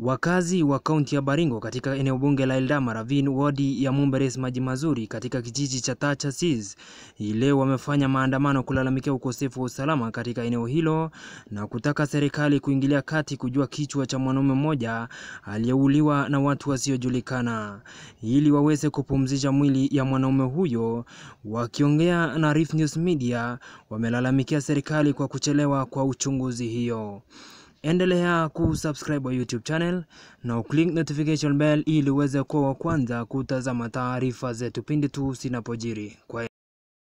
Wakazi wa kaunti ya Baringo katika eneo bunge la Eldama Ravine, wadi ya Mumberes Maji Mazuri katika kijiji cha Tacha hii leo wamefanya maandamano kulalamikia ukosefu wa usalama katika eneo hilo na kutaka serikali kuingilia kati kujua kichwa cha mwanaume mmoja aliyeuliwa na watu wasiojulikana ili waweze kupumzisha mwili ya mwanaume huyo. Wakiongea na Reef News Media, wamelalamikia serikali kwa kuchelewa kwa uchunguzi hiyo. Endelea kusubscribe YouTube channel na uclick notification bell ili uweze kuwa wa kwanza kutazama taarifa zetu pindi tu zinapojiri. Kwa